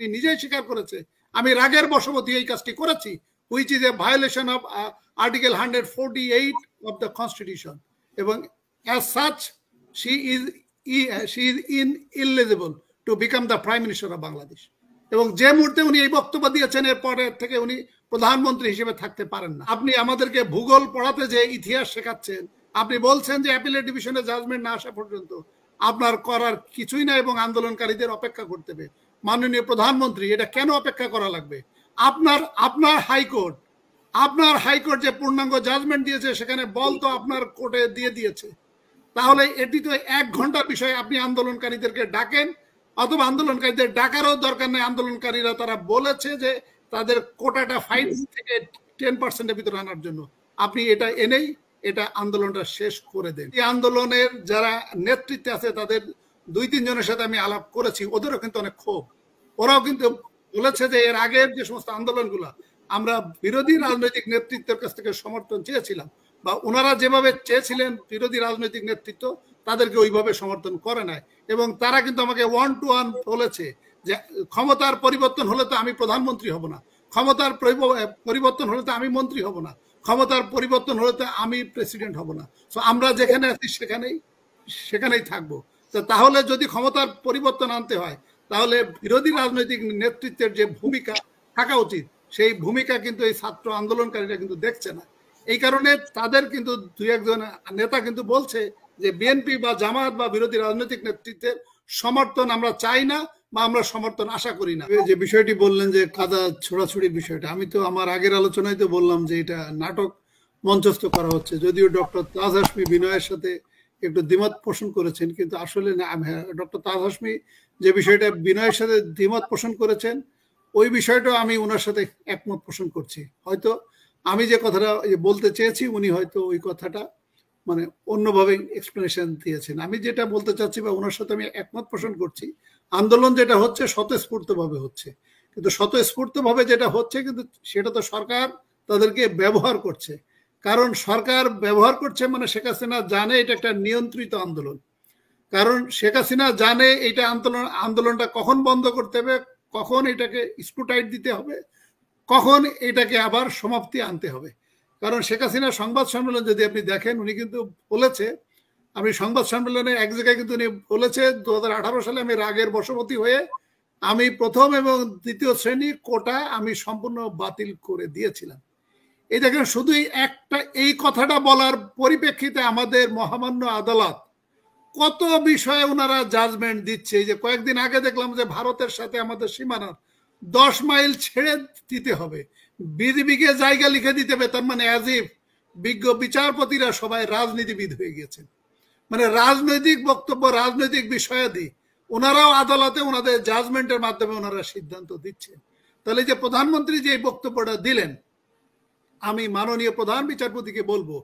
আপনি নিজেই স্বীকার করেছে আমি রাগের বশবতী এই কাজটি করেছি which is a violation of article hundred forty eight of the constitution এবং as such she is she is ineligible to become the prime minister of Bangladesh এবং যে মুহূর্তে উনি এই বক্তব্য দিয়েছেন এরপরে থেকে উনি প্রধানমন্ত্রী হিসেবে থাকতে পারেন না আপনি আমাদেরকে ভূগোল পড়াতে যে ইতিহাস শেখাচ্ছেন আপনি বলছেন যে অ্যাপিলের ডিভিশনে জাজমেন্ট না আসা পর্যন্ত আপনার করার কিছুই না এবং আন্দোলনকারীদের অপেক্ষা করতে হবে মাননীয় প্রধানমন্ত্রী এটা কেন অপেক্ষা করা লাগবে আপনার আপনার হাইকোর্ট আপনার হাইকোর্ট যে পূর্ণাঙ্গ জাজমেন্ট দিয়েছে সেখানে বল তো আপনার কোর্টে দিয়ে দিয়েছে তাহলে এটি তো এক ঘন্টা বিষয়ে আপনি আন্দোলনকারীদেরকে ডাকেন অথবা আন্দোলনকারীদের ডাকারও দরকার নেই আন্দোলনকারীরা তারা বলেছে যে তাদের কোটাটা ফাইভ থেকে টেন পার্সেন্টের ভিতরে আনার জন্য আপনি এটা এনেই এটা আন্দোলনটা শেষ করে দেন এই আন্দোলনের যারা নেতৃত্বে আছে তাদের দুই তিনজনের সাথে আমি আলাপ করেছি ওদেরও কিন্তু অনেক ক্ষোভ ওরাও কিন্তু বলেছে যে এর আগের যে সমস্ত আন্দোলনগুলো আমরা বিরোধী রাজনৈতিক নেতৃত্বের কাছ থেকে সমর্থন চেয়েছিলাম বা ওনারা যেভাবে চেয়েছিলেন বিরোধী রাজনৈতিক নেতৃত্ব তাদেরকে ওইভাবে সমর্থন করে নাই এবং তারা কিন্তু আমাকে ওয়ান টু ওয়ান বলেছে যে ক্ষমতার পরিবর্তন হলে তো আমি প্রধানমন্ত্রী হব না ক্ষমতার পরিবর্তন হলে তো আমি মন্ত্রী হব না ক্ষমতার পরিবর্তন হলে তো আমি প্রেসিডেন্ট হব না তো আমরা যেখানে আছি সেখানেই সেখানেই থাকবো তাহলে যদি ক্ষমতার পরিবর্তন আনতে হয় তাহলে বিরোধী রাজনৈতিক নেতৃত্বের যে ভূমিকা থাকা উচিত সেই ভূমিকা কিন্তু এই ছাত্র আন্দোলনকারীরা কিন্তু দেখছে না এই কারণে তাদের কিন্তু দুই একজন নেতা কিন্তু বলছে যে বিএনপি বা জামায়াত বা বিরোধী রাজনৈতিক নেতৃত্বের সমর্থন আমরা চাই না বা আমরা সমর্থন আশা করি না যে বিষয়টি বললেন যে কাদা ছোড়াছুড়ির বিষয়টা আমি তো আমার আগের আলোচনায় তো বললাম যে এটা নাটক মঞ্চস্থ করা হচ্ছে যদিও ডক্টর তাজ হাসমি বিনয়ের সাথে একটু দ্বিমত পোষণ করেছেন কিন্তু আসলে না ডক্টর তাজ হাসমি যে বিষয়টা বিনয়ের সাথে দ্বিমত পোষণ করেছেন ওই বিষয়টাও আমি ওনার সাথে একমত পোষণ করছি হয়তো আমি যে কথাটা ইয়ে বলতে চেয়েছি উনি হয়তো ওই কথাটা মানে অন্যভাবে এক্সপ্লেনেশন দিয়েছেন আমি যেটা বলতে চাচ্ছি বা ওনার সাথে আমি একমত পোষণ করছি আন্দোলন যেটা হচ্ছে স্বতঃস্ফূর্তভাবে হচ্ছে কিন্তু স্বতঃস্ফূর্তভাবে যেটা হচ্ছে কিন্তু সেটা তো সরকার তাদেরকে ব্যবহার করছে কারণ সরকার ব্যবহার করছে মানে শেখ হাসিনা জানে এটা একটা নিয়ন্ত্রিত আন্দোলন কারণ শেখ হাসিনা জানে এটা আন্দোলন আন্দোলনটা কখন বন্ধ করতে হবে কখন এটাকে স্ক্রুটাইট দিতে হবে কখন এটাকে আবার সমাপ্তি আনতে হবে কারণ শেখ হাসিনা সংবাদ সম্মেলন যদি আপনি দেখেন উনি কিন্তু বলেছে আমি সংবাদ সম্মেলনে এক জায়গায় কিন্তু উনি বলেছে দু সালে আমি রাগের বশবতী হয়ে আমি প্রথম এবং দ্বিতীয় শ্রেণী কোটা আমি সম্পূর্ণ বাতিল করে দিয়েছিলাম এই দেখেন শুধু একটা এই কথাটা বলার পরিপ্রেক্ষিতে আমাদের মহামান্য আদালত কত বিষয়ে ওনারা জাজমেন্ট দিচ্ছে যে কয়েকদিন আগে দেখলাম যে ভারতের সাথে আমাদের সীমানা দশ মাইল ছেড়ে দিতে হবে বিজেপিকে জায়গা লিখে দিতে হবে তার মানে অ্যাজ বিজ্ঞ বিচারপতিরা সবাই রাজনীতিবিদ হয়ে গেছেন মানে রাজনৈতিক বক্তব্য রাজনৈতিক বিষয়াদি ওনারাও আদালতে ওনাদের জাজমেন্টের মাধ্যমে ওনারা সিদ্ধান্ত দিচ্ছেন তাহলে যে প্রধানমন্ত্রী যে বক্তব্যটা দিলেন আমি মাননীয় প্রধান বিচারপতিকে বলবো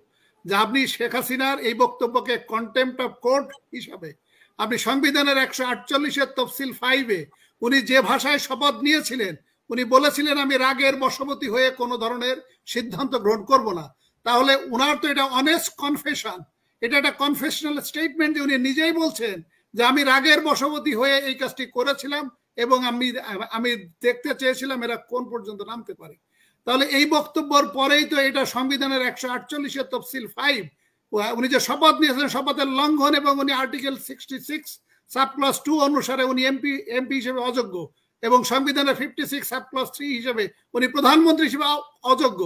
যে আপনি শেখ হাসিনার এই বক্তব্যকে কন্টেম্প অফ কোর্ট হিসাবে আপনি সংবিধানের একশো আটচল্লিশের তফসিল ফাইভে উনি যে ভাষায় শপথ নিয়েছিলেন উনি বলেছিলেন আমি রাগের বশবতী হয়ে কোনো ধরনের সিদ্ধান্ত গ্রহণ করব না তাহলে উনার তো এটা অনেস্ট কনফেশন এটা একটা কনফেশনাল স্টেটমেন্ট যে উনি নিজেই বলছেন যে আমি রাগের বশবতী হয়ে এই কাজটি করেছিলাম এবং আমি আমি দেখতে চেয়েছিলাম এরা কোন পর্যন্ত নামতে পারে তাহলে এই বক্তব্যর পরেই তো এটা সংবিধানের একশো এর তফসিল ফাইভ উনি যে শপথ নিয়েছেন শপথের লঙ্ঘন এবং উনি article sixty six sub clause two অনুসারে উনি এমপি এমপি হিসেবে অযোগ্য এবং সংবিধানের fifty six sub clause three হিসেবে উনি প্রধানমন্ত্রী হিসেবে অযোগ্য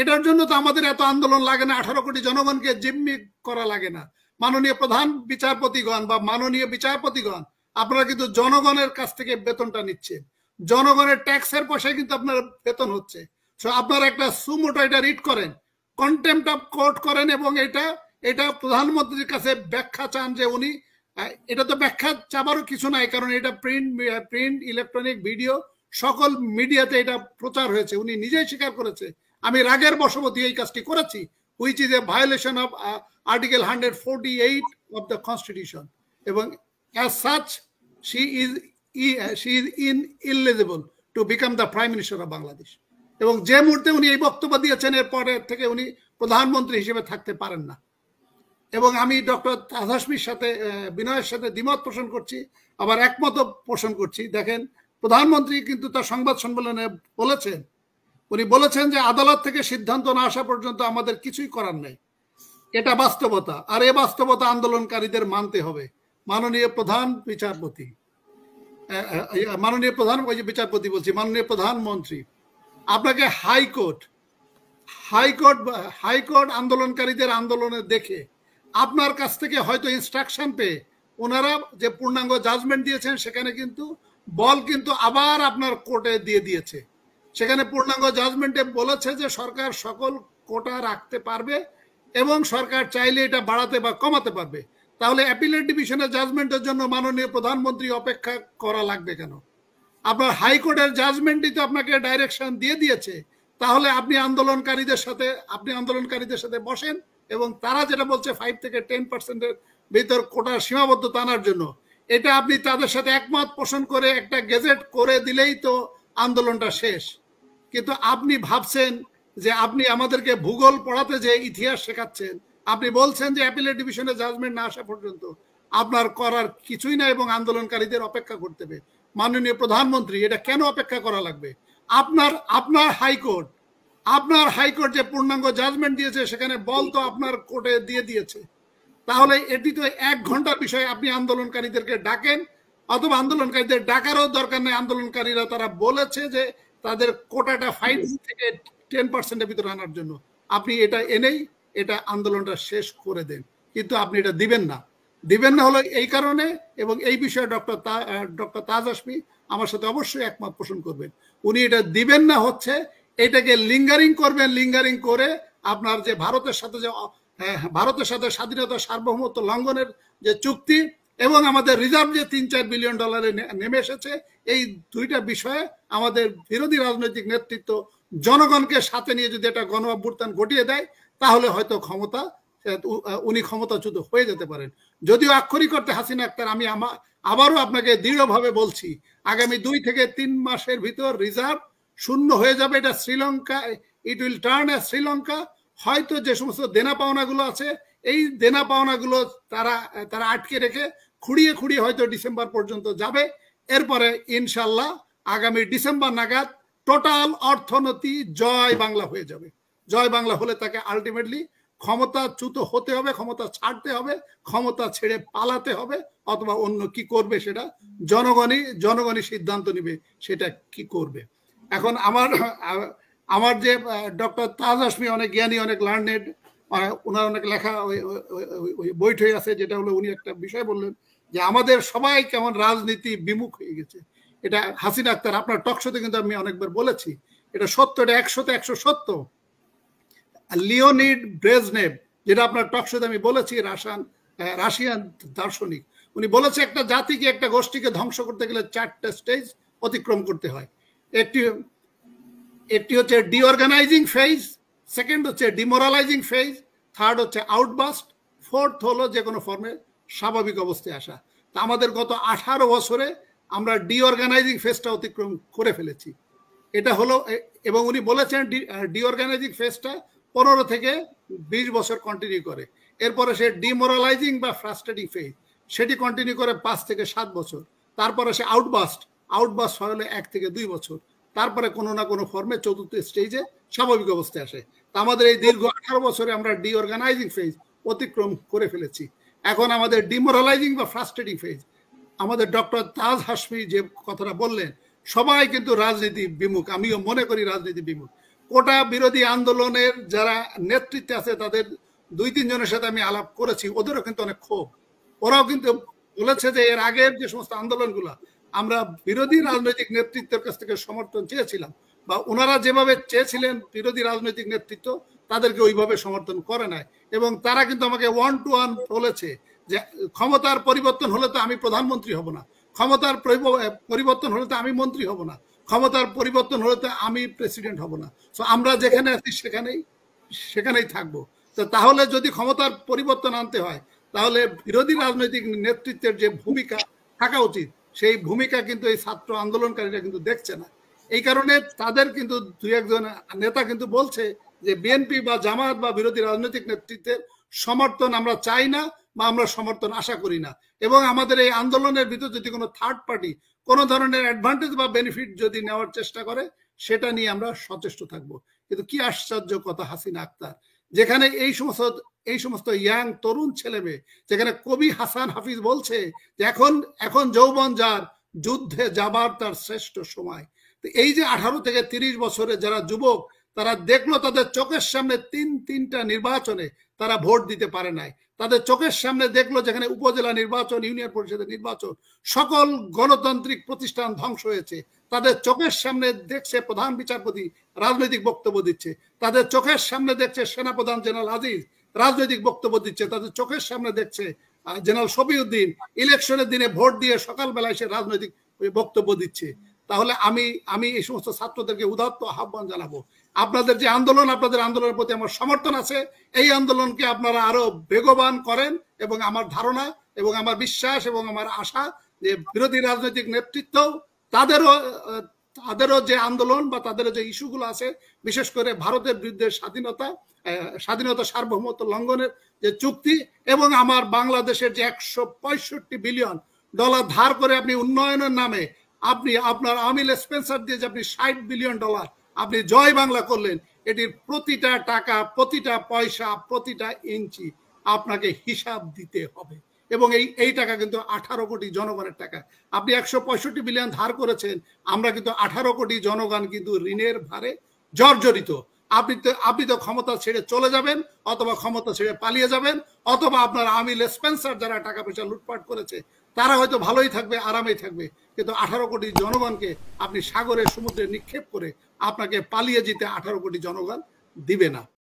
এটার জন্য তো আমাদের এত আন্দোলন লাগে না আঠারো কোটি জনগণকে জিম্মি করা লাগে না মাননীয় প্রধান বিচারপতিগণ বা মাননীয় বিচারপতিগণ আপনারা কিন্তু জনগণের কাছ থেকে বেতনটা নিচ্ছেন জনগণের ট্যাক্সের পয়সায় কিন্তু আপনার বেতন হচ্ছে সো একটা সুমোটা এটা রিড করেন কন্টেম্প অফ কোর্ট করেন এবং এটা এটা প্রধানমন্ত্রীর কাছে ব্যাখ্যা চান যে উনি এটা তো ব্যাখ্যা চাবারও কিছু নাই কারণ এটা প্রিন্ট প্রিন্ট ইলেকট্রনিক ভিডিও সকল মিডিয়াতে এটা প্রচার হয়েছে উনি নিজেই স্বীকার করেছে আমি রাগের বশবতী এই কাজটি করেছি which is a violation of article hundred forty eight of the constitution এবং as such she is she is ineligible to become the prime minister of Bangladesh এবং যে মুহূর্তে উনি এই বক্তব্য দিয়েছেন এর পরের থেকে উনি প্রধানমন্ত্রী হিসেবে থাকতে পারেন না এবং আমি ডক্টর আধাসমির সাথে বিনয়ের সাথে দ্বিমত পোষণ করছি আবার একমত পোষণ করছি দেখেন প্রধানমন্ত্রী কিন্তু তার সংবাদ সম্মেলনে বলেছেন উনি বলেছেন যে আদালত থেকে সিদ্ধান্ত না আসা পর্যন্ত আমাদের কিছুই করার নেই এটা বাস্তবতা আর এ বাস্তবতা আন্দোলনকারীদের মানতে হবে মাননীয় প্রধান বিচারপতি মাননীয় প্রধান বিচারপতি বলছি মাননীয় প্রধানমন্ত্রী আপনাকে হাইকোর্ট হাইকোর্ট হাইকোর্ট আন্দোলনকারীদের আন্দোলনে দেখে আপনার কাছ থেকে হয়তো ইনস্ট্রাকশন পেয়ে ওনারা যে পূর্ণাঙ্গ জাজমেন্ট দিয়েছেন সেখানে কিন্তু বল কিন্তু আবার আপনার কোর্টে দিয়ে দিয়েছে সেখানে পূর্ণাঙ্গ জাজমেন্টে বলেছে যে সরকার সকল কোটা রাখতে পারবে এবং সরকার চাইলে এটা বাড়াতে বা কমাতে পারবে তাহলে অ্যাপিলেট ডিভিশনের জাজমেন্টের জন্য মাননীয় প্রধানমন্ত্রী অপেক্ষা করা লাগবে কেন আপনার হাইকোর্টের জাজমেন্টই তো আপনাকে ডাইরেকশন দিয়ে দিয়েছে তাহলে আপনি আন্দোলনকারীদের সাথে আপনি আন্দোলনকারীদের সাথে বসেন এবং তারা যেটা বলছে ফাইভ থেকে টেন পার্সেন্টের ভিতর কোটার সীমাবদ্ধ আনার জন্য এটা আপনি তাদের সাথে একমত পোষণ করে একটা গেজেট করে দিলেই তো আন্দোলনটা শেষ কিন্তু আপনি ভাবছেন যে আপনি আমাদেরকে ভূগোল পড়াতে যে ইতিহাস শেখাচ্ছেন আপনি বলছেন যে অ্যাপিলেট ডিভিশনে জাজমেন্ট না আসা পর্যন্ত আপনার করার কিছুই না এবং আন্দোলনকারীদের অপেক্ষা করতে হবে মাননীয় প্রধানমন্ত্রী এটা কেন অপেক্ষা করা লাগবে আপনার আপনার হাইকোর্ট আপনার হাইকোর্ট যে পূর্ণাঙ্গ জাজমেন্ট দিয়েছে সেখানে বল তো আপনার কোর্টে দিয়ে দিয়েছে তাহলে এটি তো এক ঘন্টার বিষয়ে আপনি আন্দোলনকারীদেরকে ডাকেন অথবা আন্দোলনকারীদের ডাকারও দরকার নেই আন্দোলনকারীরা তারা বলেছে যে তাদের কোটাটা ফাইভ থেকে টেন পার্সেন্টের ভিতরে আনার জন্য আপনি এটা এনেই এটা আন্দোলনটা শেষ করে দেন কিন্তু আপনি এটা দিবেন না দিবেন না হলো এই কারণে এবং এই বিষয়ে ডক্টর ডক্টর তাজ আসমি আমার সাথে অবশ্যই একমত পোষণ করবেন উনি এটা দিবেন না হচ্ছে এটাকে লিঙ্গারিং করবেন লিঙ্গারিং করে আপনার যে ভারতের সাথে যে হ্যাঁ, ভারতের সাথে স্বাধীনতা সার্বভৌমত্ব লঙ্ঘনের যে চুক্তি এবং আমাদের রিজার্ভ যে তিন চার বিলিয়ন ডলারে নেমে এসেছে এই দুইটা বিষয়ে আমাদের বিরোধী রাজনৈতিক নেতৃত্ব জনগণকে সাথে নিয়ে যদি এটা গণ অভ্যুত্থান ঘটিয়ে দেয় তাহলে হয়তো ক্ষমতা উনি ক্ষমতাচ্যুত হয়ে যেতে পারেন যদিও আক্ষরিক করতে হাসিনা আক্তার আমি আবারও আপনাকে দৃঢ়ভাবে বলছি আগামী দুই থেকে তিন মাসের ভিতর রিজার্ভ শূন্য হয়ে যাবে এটা Sri Lanka it will turn as Sri Lanka হয়তো যে সমস্ত দেনা পাওনাগুলো আছে এই দেনা পাওনাগুলো তারা তারা আটকে রেখে খুঁড়িয়ে খুঁড়িয়ে হয়তো ডিসেম্বর পর্যন্ত যাবে এরপরে ইনশাল্লাহ আগামী ডিসেম্বর নাগাদ টোটাল অর্থনীতি জয় বাংলা হয়ে যাবে জয় বাংলা হলে তাকে আলটিমেটলি ক্ষমতাচ্যুত হতে হবে ক্ষমতা ছাড়তে হবে ক্ষমতা ছেড়ে পালাতে হবে অথবা অন্য কি করবে সেটা জনগণই জনগণই সিদ্ধান্ত নিবে সেটা কি করবে এখন আমার আমার যে ডক্টর তাজ অনেক জ্ঞানী অনেক লার্নেড ওনার অনেক লেখা ওই হয়ে আছে যেটা হলো উনি একটা বিষয় বললেন যে আমাদের সবাই কেমন রাজনীতি বিমুখ হয়ে গেছে এটা হাসিনা আক্তার আপনার টকশোতে কিন্তু আমি অনেকবার বলেছি এটা সত্য এটা একশোতে একশো সত্য লিওনিড ব্রেজনেভ যেটা আপনার টকশোতে আমি বলেছি রাশান রাশিয়ান দার্শনিক উনি বলেছে একটা জাতিকে একটা গোষ্ঠীকে ধ্বংস করতে গেলে চারটা স্টেজ অতিক্রম করতে হয় একটি একটি হচ্ছে ডিঅর্গানাইজিং ফেজ সেকেন্ড হচ্ছে ডিমোরালাইজিং ফেজ থার্ড হচ্ছে আউটবাস্ট ফোর্থ হলো যে কোনো ফর্মে স্বাভাবিক অবস্থায় আসা তা আমাদের গত আঠারো বছরে আমরা ডিঅর্গানাইজিং ফেজটা অতিক্রম করে ফেলেছি এটা হলো এবং উনি বলেছেন ডিঅর্গানাইজিং ফেজটা পনেরো থেকে বিশ বছর কন্টিনিউ করে এরপরে সে ডিমোরালাইজিং বা ফ্রাস্ট্রেটিং ফেজ সেটি কন্টিনিউ করে পাঁচ থেকে সাত বছর তারপরে সে আউটবাস্ট আউটবাস্ট হলে এক থেকে দুই বছর তারপরে কোনো না কোনো ফর্মে চতুর্থ স্টেজে স্বাভাবিক অবস্থায় আসে তা আমাদের এই দীর্ঘ আঠারো বছরে আমরা ডিঅর্গানাইজিং ফেজ অতিক্রম করে ফেলেছি এখন আমাদের ডিমোরালাইজিং বা ফ্রাস্ট্রেটিং ফেজ আমাদের ডক্টর তাজ হাসমি যে কথাটা বললেন সবাই কিন্তু রাজনীতি বিমুখ আমিও মনে করি রাজনীতি বিমুখ কোটা বিরোধী আন্দোলনের যারা নেতৃত্বে আছে তাদের দুই তিনজনের সাথে আমি আলাপ করেছি ওদেরও কিন্তু অনেক ক্ষোভ ওরাও কিন্তু বলেছে যে এর আগের যে সমস্ত আন্দোলনগুলো আমরা বিরোধী রাজনৈতিক নেতৃত্বের কাছ থেকে সমর্থন চেয়েছিলাম বা ওনারা যেভাবে চেয়েছিলেন বিরোধী রাজনৈতিক নেতৃত্ব তাদেরকে ওইভাবে সমর্থন করে নাই এবং তারা কিন্তু আমাকে ওয়ান টু ওয়ান বলেছে যে ক্ষমতার পরিবর্তন হলে তো আমি প্রধানমন্ত্রী হব না ক্ষমতার পরিবর্তন হলে তো আমি মন্ত্রী হব না ক্ষমতার পরিবর্তন হলে তো আমি প্রেসিডেন্ট হব না তো আমরা যেখানে আছি সেখানেই সেখানেই থাকবো তো তাহলে যদি ক্ষমতার পরিবর্তন আনতে হয় তাহলে বিরোধী রাজনৈতিক নেতৃত্বের যে ভূমিকা থাকা উচিত সেই ভূমিকা কিন্তু এই ছাত্র আন্দোলনকারীরা কিন্তু দেখছে না এই কারণে তাদের কিন্তু দু একজন নেতা কিন্তু বলছে যে বিএনপি বা জামায়াত বা বিরোধী রাজনৈতিক নেতৃত্বের সমর্থন আমরা চাই না বা আমরা সমর্থন আশা করি না এবং আমাদের এই আন্দোলনের ভিতর যদি কোনো থার্ড পার্টি কোনো ধরনের অ্যাডভান্টেজ বা বেনিফিট যদি নেওয়ার চেষ্টা করে সেটা নিয়ে আমরা সচেষ্ট থাকব কিন্তু কি আশ্চর্য কথা হাসিনা আক্তার যেখানে এই সমস্ত এই সমস্ত ইয়াং তরুণ ছেলে মেয়ে যেখানে কবি হাসান হাফিজ বলছে যে এখন এখন যৌবন যার যুদ্ধে যাবার তার শ্রেষ্ঠ সময় এই যে আঠারো থেকে তিরিশ বছরে যারা যুবক তারা দেখলো তাদের চোখের সামনে তিন তিনটা নির্বাচনে তারা ভোট দিতে পারে নাই তাদের চোখের সামনে দেখলো যেখানে উপজেলা নির্বাচন ইউনিয়ন পরিষদের নির্বাচন সকল গণতান্ত্রিক প্রতিষ্ঠান ধ্বংস হয়েছে তাদের চোখের সামনে দেখছে প্রধান বিচারপতি রাজনৈতিক বক্তব্য দিচ্ছে তাদের চোখের সামনে দেখছে সেনাপ্রধান জেনারেল আজিজ রাজনৈতিক বক্তব্য দিচ্ছে তাদের চোখের সামনে দেখছে জেনারেল শফিউদ্দিন ইলেকশনের দিনে ভোট দিয়ে সকালবেলায় সে রাজনৈতিক বক্তব্য দিচ্ছে তাহলে আমি আমি এই সমস্ত ছাত্রদেরকে উদাত্ত আহ্বান জানাবো আপনাদের যে আন্দোলন আপনাদের আন্দোলনের প্রতি আমার সমর্থন আছে এই আন্দোলনকে আপনারা আরো বেগবান করেন এবং আমার ধারণা এবং আমার বিশ্বাস এবং আমার আশা যে বিরোধী রাজনৈতিক নেতৃত্ব তাদেরও তাদেরও যে আন্দোলন বা তাদেরও যে ইস্যুগুলো আছে বিশেষ করে ভারতের বিরুদ্ধে স্বাধীনতা স্বাধীনতা সার্বভৌমত্ব লঙ্ঘনের যে চুক্তি এবং আমার বাংলাদেশের যে একশো বিলিয়ন ডলার ধার করে আপনি উন্নয়নের নামে আপনি আপনার আমিল স্পেন্সার দিয়ে যে আপনি ষাট বিলিয়ন ডলার আপনি জয় বাংলা করলেন এটির প্রতিটা টাকা প্রতিটা পয়সা প্রতিটা ইঞ্চি আপনাকে হিসাব দিতে হবে এবং এই এই টাকা কিন্তু আঠারো কোটি জনগণের টাকা আপনি একশো পঁয়ষট্টি বিলিয়ন ধার করেছেন আমরা কিন্তু আঠারো কোটি জনগণ কিন্তু ঋণের ভারে জর্জরিত আপনি তো আপনি তো ক্ষমতা ছেড়ে চলে যাবেন অথবা ক্ষমতা ছেড়ে পালিয়ে যাবেন অথবা আপনার আমিল স্পেন্সার যারা টাকা পয়সা লুটপাট করেছে তারা হয়তো ভালোই থাকবে আরামেই থাকবে কিন্তু আঠারো কোটি জনগণকে আপনি সাগরে সমুদ্রে নিক্ষেপ করে আপনাকে পালিয়ে যেতে আঠারো কোটি জনগণ দিবে না